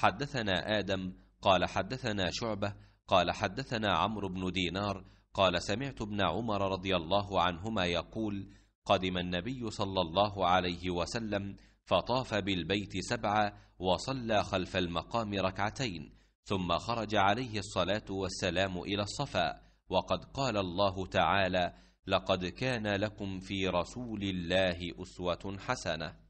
حدثنا آدم قال حدثنا شعبة قال حدثنا عمرو بن دينار قال سمعت ابن عمر رضي الله عنهما يقول قدم النبي صلى الله عليه وسلم فطاف بالبيت سبعة وصلى خلف المقام ركعتين ثم خرج عليه الصلاة والسلام إلى الصفا وقد قال الله تعالى لقد كان لكم في رسول الله أسوة حسنة